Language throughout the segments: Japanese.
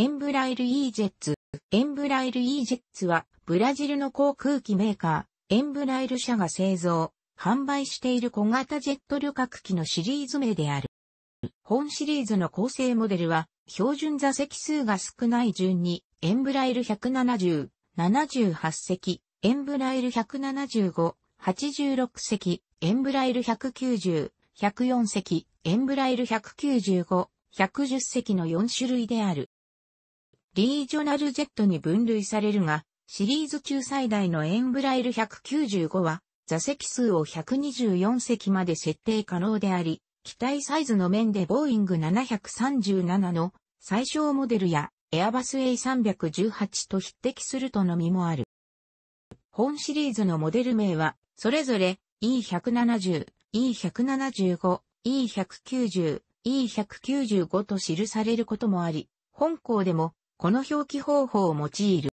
エンブライル E ジェッツ。エンブライル E ジェッツは、ブラジルの航空機メーカー、エンブライル社が製造、販売している小型ジェット旅客機のシリーズ名である。本シリーズの構成モデルは、標準座席数が少ない順に、エンブライル170、78席、エンブライル175、86席、エンブライル190、104席、エンブライル195、110席の4種類である。リージョナルジェットに分類されるが、シリーズ中最大のエンブライル195は、座席数を124席まで設定可能であり、機体サイズの面でボーイング737の最小モデルやエアバス A318 と匹敵するとのみもある。本シリーズのモデル名は、それぞれ E170、E175、E190、E195 と記されることもあり、本校でもこの表記方法を用いる。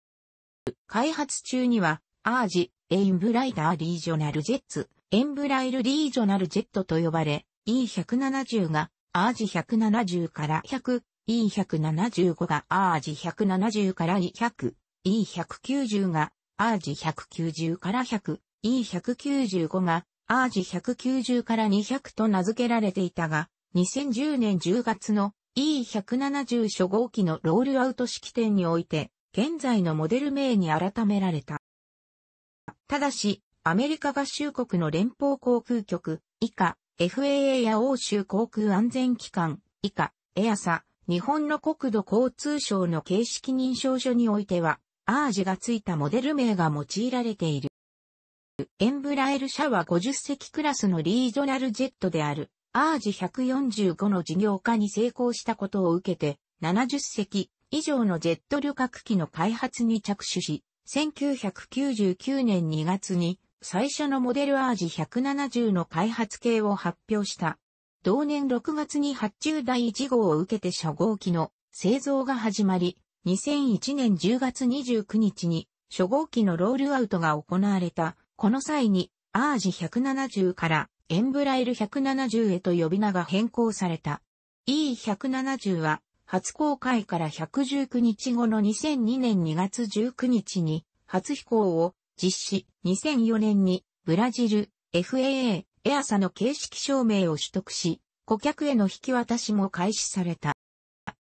開発中には、アージ、エンブライダーリージョナルジェッツ、エンブライルリージョナルジェットと呼ばれ、E170 がアージ170から100、E175 がアージ170から200、E190 がアージ190から100、E195 がアージ190から200と名付けられていたが、2010年10月の E170 初号機のロールアウト式典において、現在のモデル名に改められた。ただし、アメリカ合衆国の連邦航空局、以下、FAA や欧州航空安全機関、以下、エアサ、日本の国土交通省の形式認証書においては、アージがついたモデル名が用いられている。エンブラエル社は50隻クラスのリージョナルジェットである。アージ145の事業化に成功したことを受けて、70隻以上のジェット旅客機の開発に着手し、1999年2月に最初のモデルアージ170の開発系を発表した。同年6月に発注第1号を受けて初号機の製造が始まり、2001年10月29日に初号機のロールアウトが行われた。この際に、アージ170からエンブライル170へと呼び名が変更された。E170 は、初公開から119日後の2002年2月19日に、初飛行を実施。2004年に、ブラジル、FAA、エアサの形式証明を取得し、顧客への引き渡しも開始された。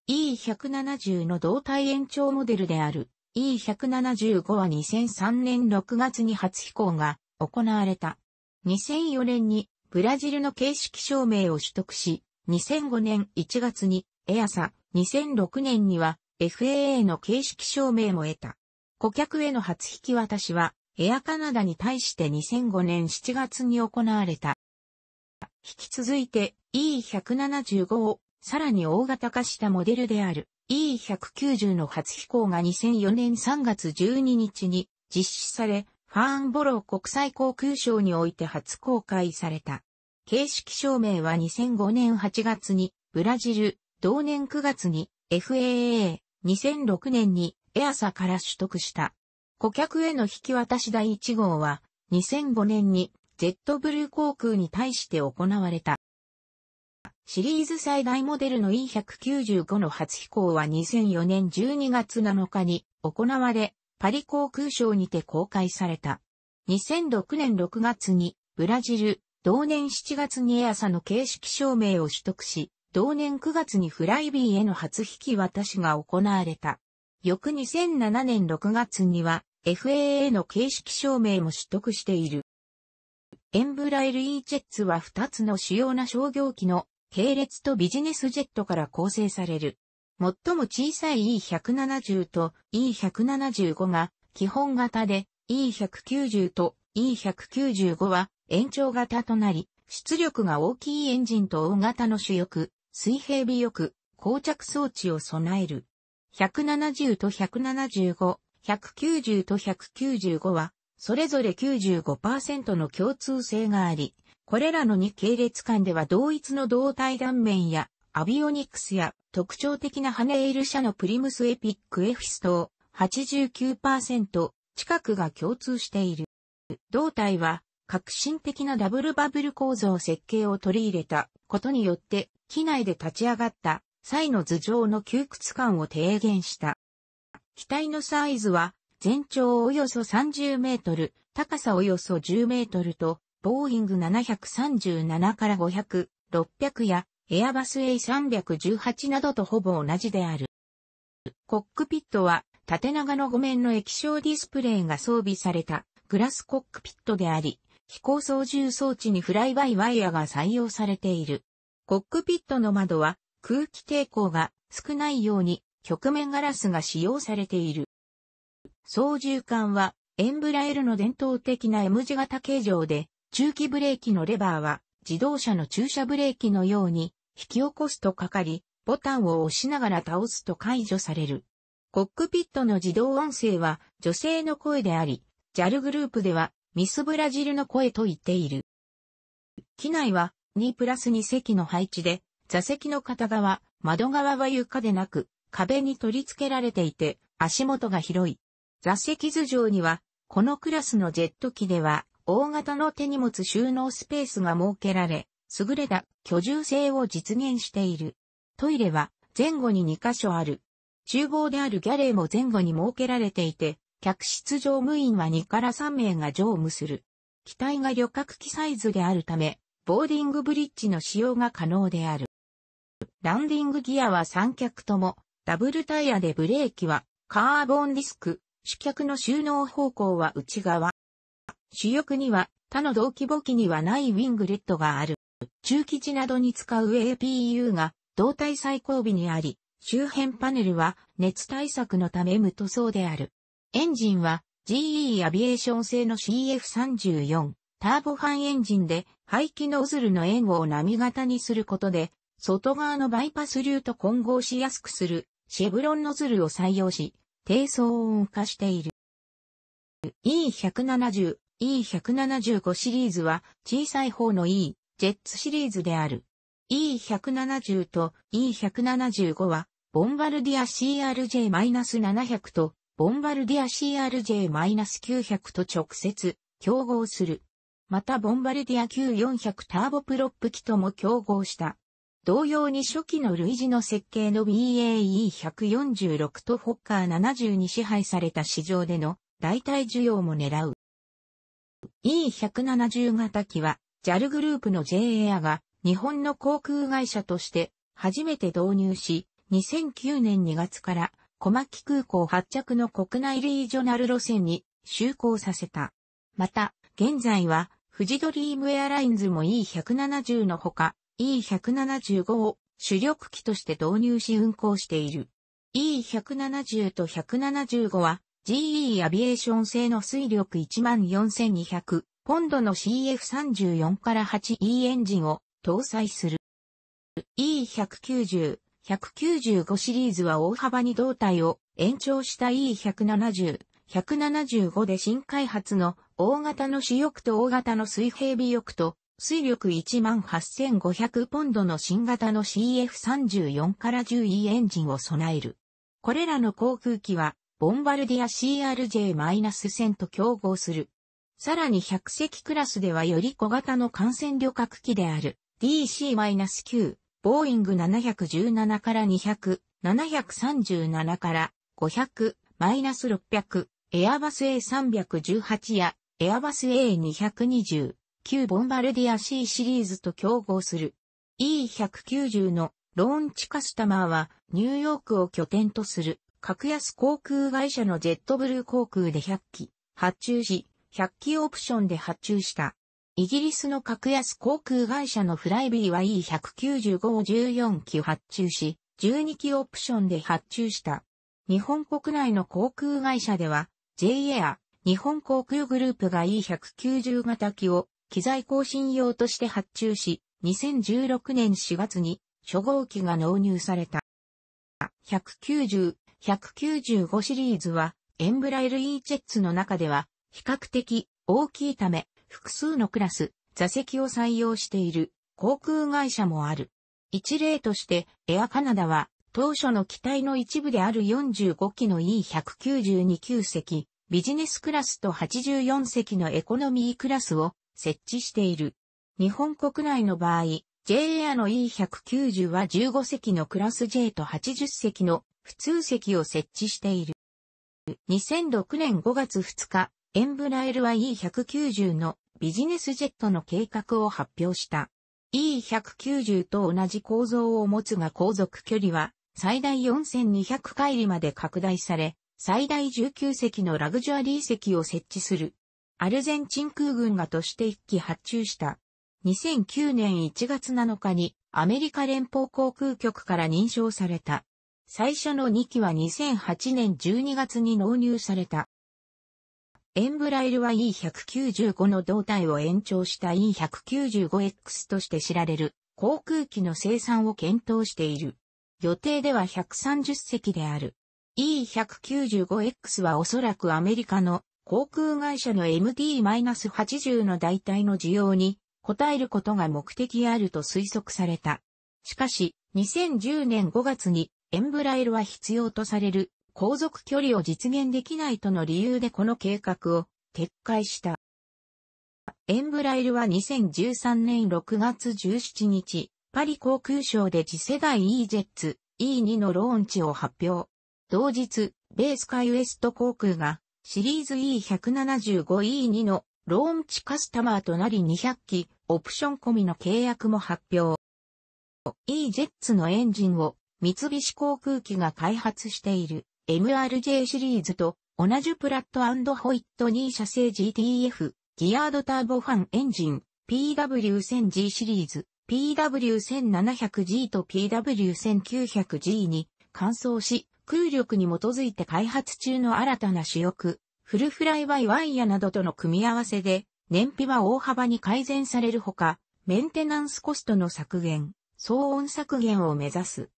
E170 の胴体延長モデルである E175 は2003年6月に初飛行が行われた。2004年にブラジルの形式証明を取得し、2005年1月にエアサ、2006年には FAA の形式証明も得た。顧客への初引き渡しは、エアカナダに対して2005年7月に行われた。引き続いて E175 をさらに大型化したモデルである E190 の初飛行が2004年3月12日に実施され、ファーンボロー国際航空ショーにおいて初公開された。形式証明は2005年8月にブラジル、同年9月に FAA、2006年にエアサから取得した。顧客への引き渡し第1号は2005年にジェットブルー航空に対して行われた。シリーズ最大モデルの E195 の初飛行は2004年12月7日に行われ、パリ航空省にて公開された。2006年6月にブラジル、同年7月にエアサの形式証明を取得し、同年9月にフライビーへの初引き渡しが行われた。翌2007年6月には FAA の形式証明も取得している。エンブライル E チェッツは2つの主要な商業機の系列とビジネスジェットから構成される最も小さい E170 と E175 が基本型で E190 と E195 は延長型となり、出力が大きいエンジンと大型の主翼、水平尾翼、膠着装置を備える。170と175、190と195は、それぞれ95%の共通性があり、これらの2系列間では同一の胴体断面や、アビオニクスや特徴的なハネエール社のプリムスエピックエフィスを89%近くが共通している。胴体は革新的なダブルバブル構造設計を取り入れたことによって機内で立ち上がった際の頭上の窮屈感を低減した。機体のサイズは全長およそ30メートル、高さおよそ10メートルと、ボーイング737から500、600やエアバス A318 などとほぼ同じである。コックピットは縦長の5面の液晶ディスプレイが装備されたグラスコックピットであり、飛行操縦装置にフライバイワイヤが採用されている。コックピットの窓は空気抵抗が少ないように曲面ガラスが使用されている。操縦桿はエンブラエルの伝統的な M 字型形状で、中期ブレーキのレバーは自動車の駐車ブレーキのように引き起こすとかかり、ボタンを押しながら倒すと解除される。コックピットの自動音声は女性の声であり、JAL グループではミスブラジルの声と言っている。機内は2プラス2席の配置で、座席の片側、窓側は床でなく、壁に取り付けられていて、足元が広い。座席頭上には、このクラスのジェット機では、大型の手荷物収納スペースが設けられ、優れた居住性を実現している。トイレは前後に2箇所ある。厨房であるギャレーも前後に設けられていて、客室乗務員は2から3名が乗務する。機体が旅客機サイズであるため、ボーディングブリッジの使用が可能である。ランディングギアは三脚とも、ダブルタイヤでブレーキは、カーボンディスク、主脚の収納方向は内側。主翼には、他の同規簿機にはないウィングレットがある。中基地などに使う APU が胴体最後尾にあり、周辺パネルは熱対策のため無塗装である。エンジンは GE アビエーション製の CF34 ターボファンエンジンで排気ノズルの円を波型にすることで外側のバイパス流と混合しやすくするシェブロンノズルを採用し低騒音化している。E170、E175 シリーズは小さい方の E、ジェッツシリーズである。E170 と E175 は、ボンバルディア CRJ-700 と、ボンバルディア CRJ-900 と直接、競合する。また、ボンバルディア Q400 ターボプロップ機とも競合した。同様に初期の類似の設計の BAE146 とフォッカー70に支配された市場での代替需要も狙う。E170 型機は JAL グループの JA アが日本の航空会社として初めて導入し、2009年2月から小牧空港発着の国内リージョナル路線に就航させた。また、現在は富士ドリームエアラインズも E170 のほか E175 を主力機として導入し運航している。E170 と175は GE アビエーション製の水力14200、今度の CF34 から 8E エンジンを搭載する。E190、195シリーズは大幅に胴体を延長した E170、175で新開発の大型の主翼と大型の水平尾翼と水力18,500ポンドの新型の CF34 から 10E エンジンを備える。これらの航空機はボンバルディア CRJ-1000 と競合する。さらに100隻クラスではより小型の観戦旅客機である DC-9、ボーイング717から200、737から500、マイナス600、エアバス A318 やエアバス A220、旧ボンバルディア C シリーズと競合する E190 のローンチカスタマーはニューヨークを拠点とする格安航空会社のジェットブルー航空で100機発注し100機オプションで発注した。イギリスの格安航空会社のフライビーは E195 を14機発注し、12機オプションで発注した。日本国内の航空会社では、j エア日本航空グループが E190 型機を機材更新用として発注し、2016年4月に初号機が納入された。190、195シリーズは、エンブライル E チェッツの中では比較的大きいため、複数のクラス、座席を採用している航空会社もある。一例として、エアカナダは、当初の機体の一部である45機の E192 級席、ビジネスクラスと84席のエコノミークラスを設置している。日本国内の場合、J エの E190 は15席のクラス J と80席の普通席を設置している。2006年5月2日、エンブラエルは E190 のビジネスジェットの計画を発表した。E190 と同じ構造を持つが航続距離は最大4200回里まで拡大され、最大19隻のラグジュアリー席を設置する。アルゼンチン空軍がとして1機発注した。2009年1月7日にアメリカ連邦航空局から認証された。最初の2機は2008年12月に納入された。エンブライルは E195 の胴体を延長した E195X として知られる航空機の生産を検討している。予定では130隻である。E195X はおそらくアメリカの航空会社の MD-80 の代替の需要に応えることが目的あると推測された。しかし、2010年5月にエンブライルは必要とされる航続距離を実現できないとの理由でこの計画を撤回した。エンブライルは2013年6月17日、パリ航空ショーで次世代 EJETS E2 のローンチを発表。同日、ベースカイウエスト航空がシリーズ E175E2 のローンチカスタマーとなり200機、オプション込みの契約も発表。EJETS のエンジンを三菱航空機が開発している MRJ シリーズと同じプラットホイット2社製 GTF、ギアードターボファンエンジン、PW1000G シリーズ、PW1700G と PW1900G に換装し、空力に基づいて開発中の新たな主翼、フルフライバイワイヤなどとの組み合わせで、燃費は大幅に改善されるほか、メンテナンスコストの削減、騒音削減を目指す。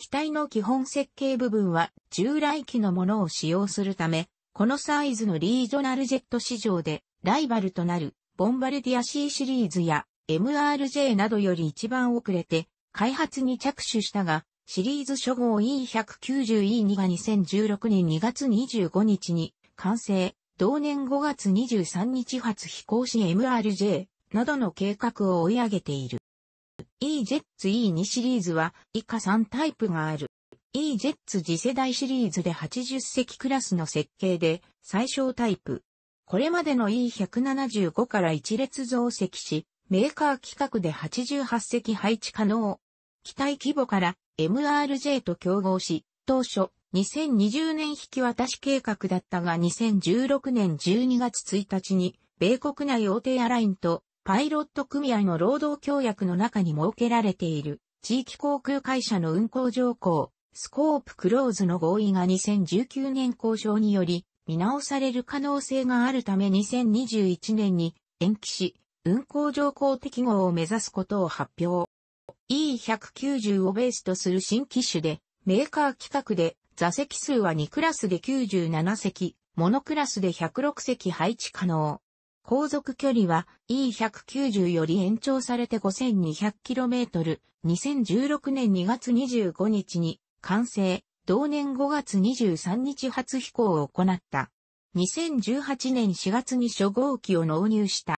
機体の基本設計部分は従来機のものを使用するため、このサイズのリージョナルジェット市場でライバルとなるボンバルディア C シリーズや MRJ などより一番遅れて開発に着手したが、シリーズ初号 E190E2 が2016年2月25日に完成、同年5月23日発飛行し MRJ などの計画を追い上げている。EZE2 シリーズは以下3タイプがある。EZ 次世代シリーズで80席クラスの設計で最小タイプ。これまでの E175 から1列増積し、メーカー規格で88席配置可能。機体規模から MRJ と競合し、当初2020年引き渡し計画だったが2016年12月1日に米国内大手アラインとパイロット組合の労働協約の中に設けられている、地域航空会社の運航条項、スコープクローズの合意が2019年交渉により、見直される可能性があるため2021年に延期し、運航条項適合を目指すことを発表。E190 をベースとする新機種で、メーカー規格で座席数は2クラスで97席、モノクラスで106席配置可能。航続距離は E190 より延長されて 5200km、2016年2月25日に完成、同年5月23日初飛行を行った。2018年4月に初号機を納入した。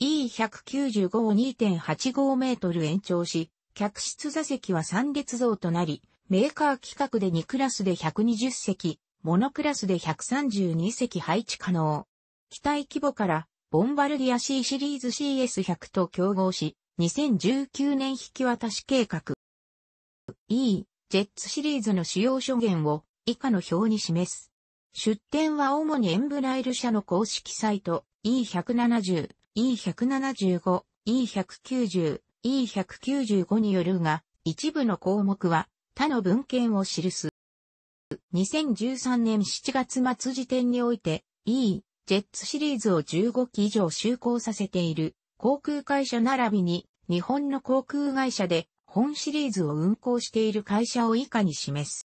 E195 を2.85メートル延長し、客室座席は3列像となり、メーカー規格で2クラスで120席、モノクラスで132席配置可能。機体規模から、ボンバルディア C シリーズ CS100 と競合し、2019年引き渡し計画。E、ジェッツシリーズの使用諸言を以下の表に示す。出展は主にエンブライル社の公式サイト E170、E175、E190、E195 によるが、一部の項目は他の文献を記す。2013年7月末時点において E、ジェッツシリーズを15機以上就航させている航空会社並びに日本の航空会社で本シリーズを運航している会社を以下に示す。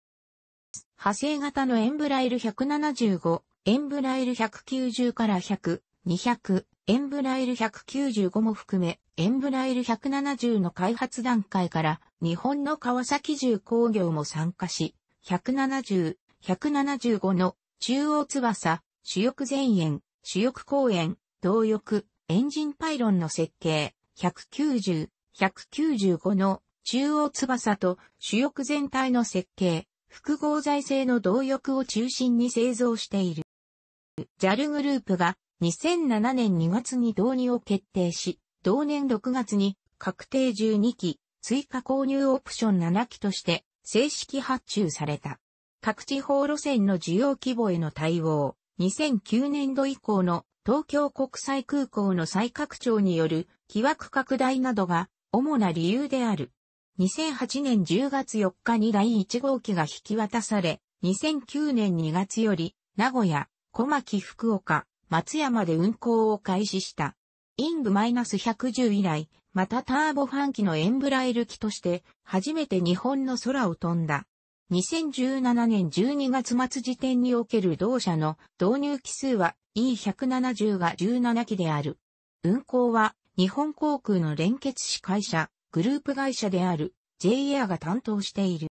派生型のエンブライル175、エンブライル190から100、200、エンブライル195も含め、エンブライル170の開発段階から日本の川崎重工業も参加し、170、175の中央翼、主翼前縁、主翼後縁、動翼、エンジンパイロンの設計、190、195の中央翼と主翼全体の設計、複合材製の動翼を中心に製造している。JAL グループが2007年2月に導入を決定し、同年6月に確定12機、追加購入オプション7機として正式発注された。各地方路線の需要規模への対応、2009年度以降の東京国際空港の再拡張による規枠拡大などが主な理由である。2008年10月4日に第1号機が引き渡され、2009年2月より名古屋、小牧福岡、松山で運行を開始した。イング -110 以来、またターボファン機のエンブライル機として初めて日本の空を飛んだ。2017年12月末時点における同社の導入機数は E170 が17機である。運航は日本航空の連結子会社、グループ会社である J i アが担当している。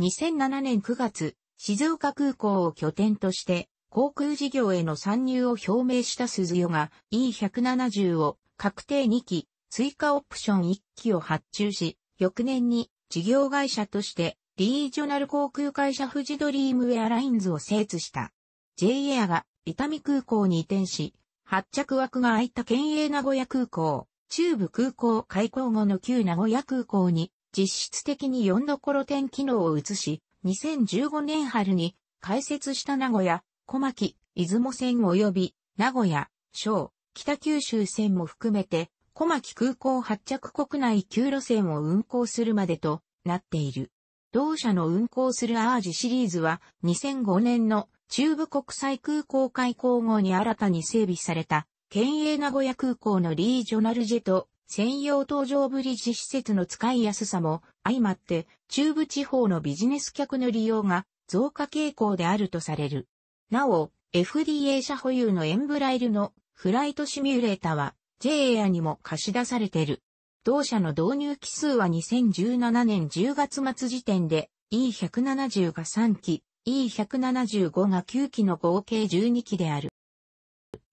2007年9月、静岡空港を拠点として航空事業への参入を表明した鈴代が E170 を確定2機、追加オプション1機を発注し、翌年に事業会社としてリージョナル航空会社富士ドリームウェアラインズを精通した。J エアが伊丹空港に移転し、発着枠が空いた県営名古屋空港、中部空港開港後の旧名古屋空港に実質的に4どころ点機能を移し、2015年春に開設した名古屋、小牧、出雲線及び名古屋、小、北九州線も含めて、小牧空港発着国内9路線を運行するまでとなっている。同社の運航するアージシリーズは2005年の中部国際空港開港後に新たに整備された県営名古屋空港のリージョナルジェと専用搭乗ブリッジ施設の使いやすさも相まって中部地方のビジネス客の利用が増加傾向であるとされる。なお、FDA 社保有のエンブライルのフライトシミュレータは j a にも貸し出されている。同社の導入機数は2017年10月末時点で E170 が3機、E175 が9機の合計12機である。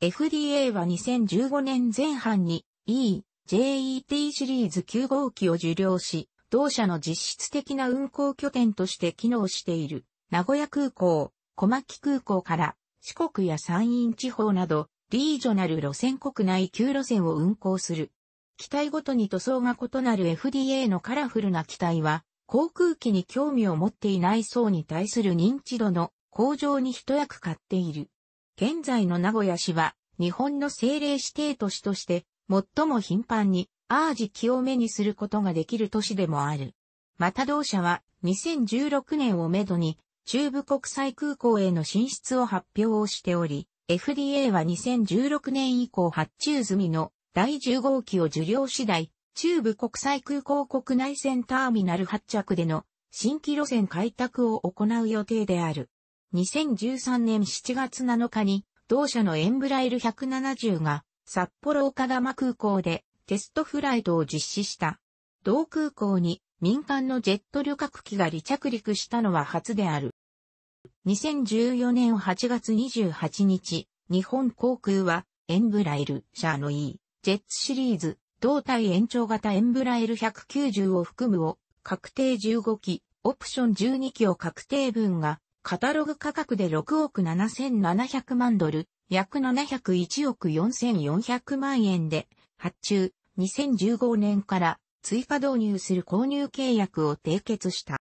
FDA は2015年前半に E、JET シリーズ9号機を受領し、同社の実質的な運航拠点として機能している、名古屋空港、小牧空港から四国や山陰地方など、リージョナル路線国内9路線を運航する。機体ごとに塗装が異なる FDA のカラフルな機体は、航空機に興味を持っていない層に対する認知度の向上に一役買っている。現在の名古屋市は、日本の政令指定都市として、最も頻繁に、アージ路を目にすることができる都市でもある。また同社は、2016年をめどに、中部国際空港への進出を発表をしており、FDA は2016年以降発注済みの第10号機を受領次第、中部国際空港国内線ターミナル発着での新規路線開拓を行う予定である。2013年7月7日に、同社のエンブライル170が札幌岡玉空港でテストフライトを実施した。同空港に民間のジェット旅客機が離着陸したのは初である。2014年8月28日、日本航空はエンブライル社の E ジェッツシリーズ、胴体延長型エンブラエル190を含むを、確定15機、オプション12機を確定分が、カタログ価格で6億7700万ドル、約701億4400万円で、発注、2015年から追加導入する購入契約を締結した。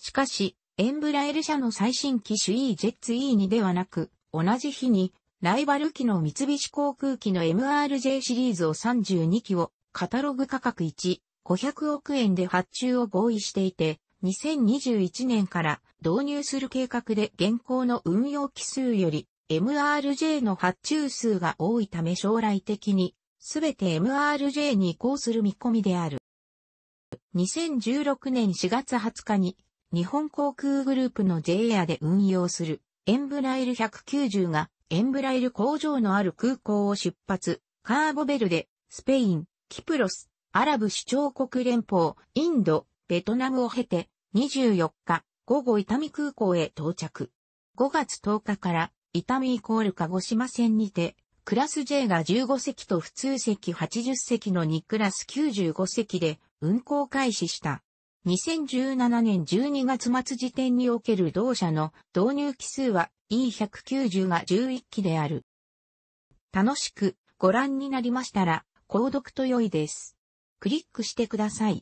しかし、エンブラエル社の最新機種 E ジェッツ E2 ではなく、同じ日にライバル機の三菱航空機の MRJ シリーズを32機をカタログ価格1、500億円で発注を合意していて、2021年から導入する計画で現行の運用機数より MRJ の発注数が多いため将来的にすべて MRJ に移行する見込みである。2016年4月20日に日本航空グループの j a で運用するエンブライル190がエンブライル工場のある空港を出発、カーボベルデ、スペイン、キプロス、アラブ首長国連邦、インド、ベトナムを経て、24日、午後伊丹空港へ到着。5月10日から、伊丹イコール鹿児島線にて、クラス J が15席と普通席80席の2クラス95席で運行開始した。2017年12月末時点における同社の導入機数は E190 が11期である。楽しくご覧になりましたら、購読と良いです。クリックしてください。